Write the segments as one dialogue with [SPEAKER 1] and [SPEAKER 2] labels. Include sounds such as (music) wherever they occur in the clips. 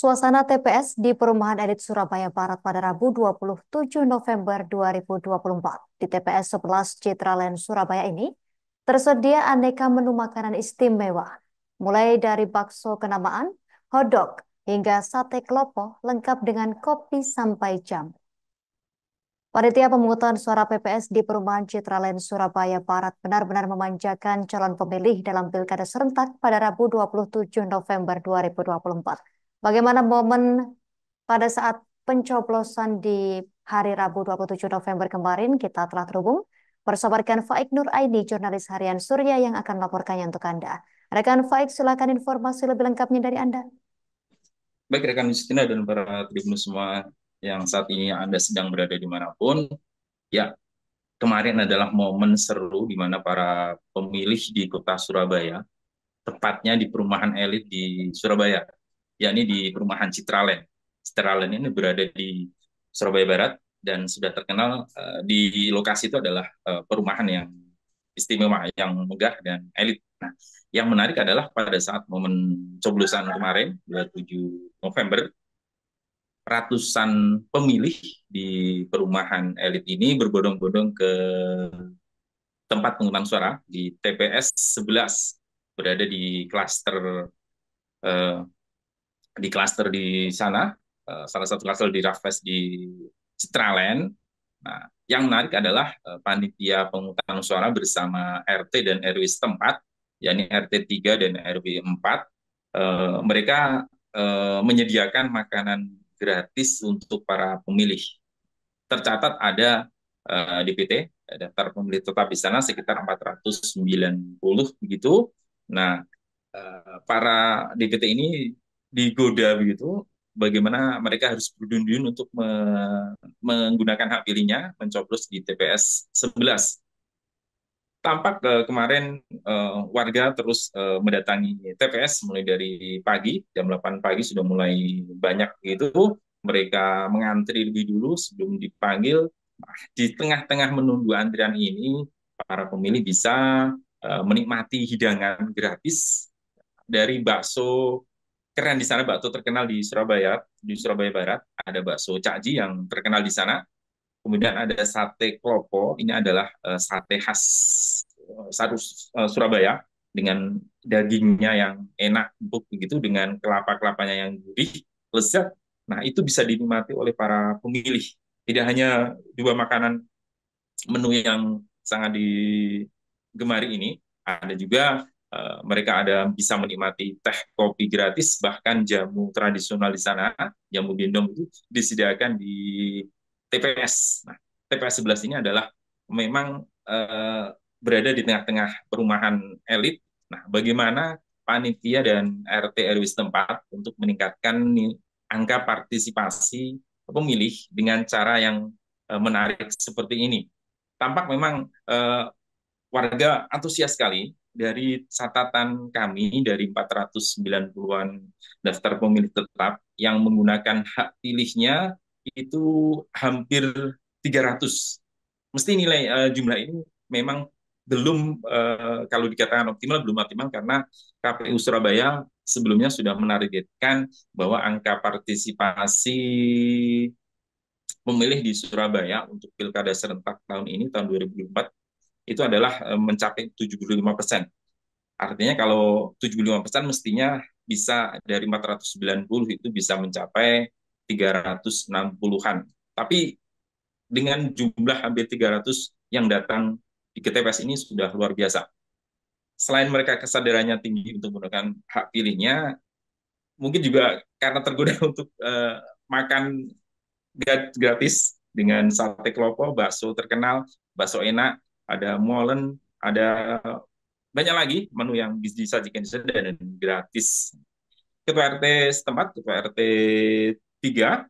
[SPEAKER 1] Suasana TPS di Perumahan Elit Surabaya Barat pada Rabu 27 November 2024 di TPS 11 Citraland Surabaya ini tersedia aneka menu makanan istimewa, mulai dari bakso kenamaan, hodok, hingga sate kelopo lengkap dengan kopi sampai jam. Panitia pemungutan suara PPS di Perumahan Citraland Surabaya Barat benar-benar memanjakan calon pemilih dalam pilkada serentak pada Rabu 27 November 2024. Bagaimana momen pada saat pencoblosan di hari Rabu 27 November kemarin kita telah terhubung bersama rekan Faik Nur Aini, jurnalis harian Surya yang akan melaporkannya untuk Anda. Rekan Faik, silakan informasi lebih lengkapnya dari Anda.
[SPEAKER 2] Baik rekan Justina dan para tribunus semua yang saat ini Anda sedang berada di dimanapun. Ya, kemarin adalah momen seru di mana para pemilih di kota Surabaya, tepatnya di perumahan elit di Surabaya, yakni di perumahan Citraland. Citraland ini berada di Surabaya Barat dan sudah terkenal uh, di lokasi itu adalah uh, perumahan yang istimewa, yang megah dan elit. Nah, yang menarik adalah pada saat momen coblosan kemarin 27 November ratusan pemilih di perumahan elit ini berbondong-bondong ke tempat penghutang suara di TPS 11 berada di klaster eh, di klaster di sana, eh, salah satu klaster di Raffles di Citraland. Nah, yang menarik adalah eh, panitia pemungutan suara bersama RT dan RW setempat, yakni RT 3 dan RW 4. Eh, mereka menyediakan makanan gratis untuk para pemilih. Tercatat ada DPT, daftar pemilih tetap di sana sekitar 490 begitu. Nah, para DPT ini digoda begitu bagaimana mereka harus berdun-dun untuk me menggunakan hak pilihnya mencoblos di TPS 11 tampak uh, kemarin uh, warga terus uh, mendatangi TPS mulai dari pagi jam 8 pagi sudah mulai banyak gitu mereka mengantri lebih dulu sebelum dipanggil nah, di tengah-tengah menunggu antrian ini para pemilih bisa uh, menikmati hidangan gratis dari bakso keren di sana bakso terkenal di Surabaya, di Surabaya Barat. Ada bakso cakji yang terkenal di sana. Kemudian ada sate klopo, ini adalah uh, sate khas eh, satu uh, Surabaya dengan dagingnya yang enak empuk begitu dengan kelapa-kelapanya yang gurih, lezat. Nah, itu bisa dinikmati oleh para pemilih. Tidak hanya dua makanan menu yang sangat digemari ini, ada juga uh, mereka ada bisa menikmati teh kopi gratis bahkan jamu tradisional di sana jamu gendong itu disediakan di TPS nah TPS 11 ini adalah memang uh, berada di tengah-tengah perumahan elit nah bagaimana panitia dan RT RW setempat untuk meningkatkan angka partisipasi pemilih dengan cara yang eh, menarik seperti ini tampak memang uh, warga antusias sekali dari catatan kami dari 490-an daftar pemilih tetap yang menggunakan hak pilihnya itu hampir 300. Mesti nilai uh, jumlah ini memang belum uh, kalau dikatakan optimal belum optimal karena KPU Surabaya sebelumnya sudah menargetkan bahwa angka partisipasi pemilih di Surabaya untuk pilkada serentak tahun ini tahun 2004 itu adalah eh, mencapai 75 persen. Artinya kalau 75 persen mestinya bisa dari 490 itu bisa mencapai 360-an. Tapi dengan jumlah hampir 300 yang datang di KTPS ini sudah luar biasa. Selain mereka kesadarannya tinggi untuk menggunakan hak pilihnya, mungkin juga karena tergoda (laughs) untuk uh, makan gratis dengan sate kelopo, bakso terkenal, bakso enak, ada molen, ada banyak lagi menu yang bisa disajikan di dan gratis. Ketua RT setempat, Ketua RT 3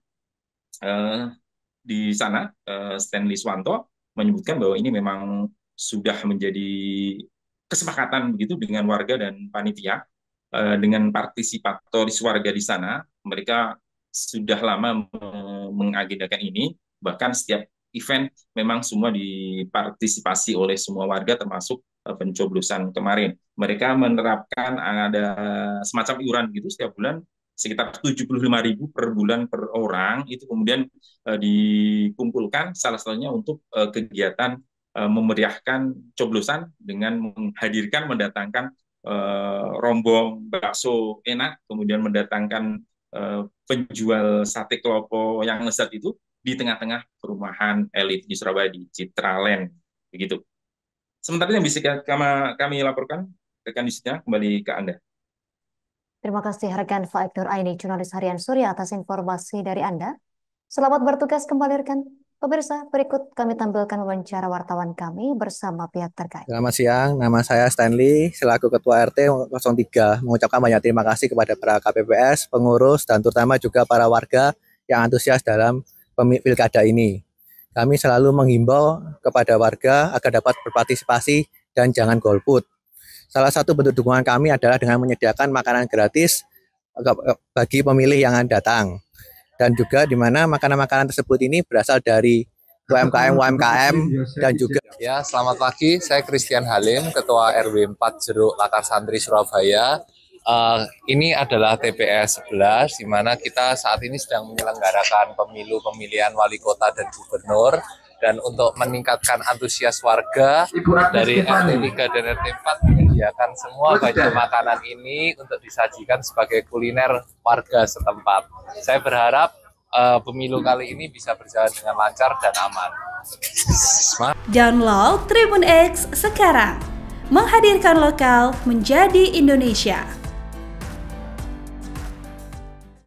[SPEAKER 2] eh, di sana, eh, Stanley Swanto, menyebutkan bahwa ini memang sudah menjadi kesepakatan begitu dengan warga dan panitia, eh, dengan partisipatoris warga di sana. Mereka sudah lama mengagendakan ini, bahkan setiap event memang semua dipartisipasi oleh semua warga termasuk eh, pencoblosan kemarin. Mereka menerapkan eh, ada semacam iuran gitu setiap bulan sekitar 75.000 per bulan per orang itu kemudian eh, dikumpulkan salah satunya untuk kegiatan memeriahkan coblosan dengan menghadirkan mendatangkan rombong bakso enak kemudian mendatangkan penjual sate kelopo yang lezat itu di tengah-tengah perumahan elit di Surabaya di Citraland begitu. Sementara yang bisa kami, kami laporkan rekan Yusna kembali ke Anda.
[SPEAKER 1] Terima kasih rekan Faik Nur Aini, jurnalis harian Surya atas informasi dari Anda. Selamat bertugas kembali rekan. Pemirsa, berikut kami tampilkan wawancara wartawan kami bersama pihak terkait.
[SPEAKER 2] Selamat siang, nama saya Stanley, selaku Ketua RT 03, mengucapkan banyak terima kasih kepada para KPPS, pengurus, dan terutama juga para warga yang antusias dalam pilkada ini. Kami selalu menghimbau kepada warga agar dapat berpartisipasi dan jangan golput. Salah satu bentuk dukungan kami adalah dengan menyediakan makanan gratis eh, eh, bagi pemilih yang datang. Dan juga di mana makanan-makanan tersebut ini berasal dari UMKM UMKM dan juga ya selamat pagi saya Christian Halim ketua RW 4 Jeruk Lakar Santri Surabaya Uh, ini adalah TPS 11 di mana kita saat ini sedang menyelenggarakan pemilu pemilihan wali kota dan gubernur dan untuk meningkatkan antusias warga dari RT 3 dan RT 4 menyediakan semua baju makanan ini untuk disajikan sebagai kuliner warga setempat. Saya berharap uh, pemilu kali ini bisa berjalan dengan lancar dan aman.
[SPEAKER 1] Download Tribun X sekarang menghadirkan lokal menjadi Indonesia.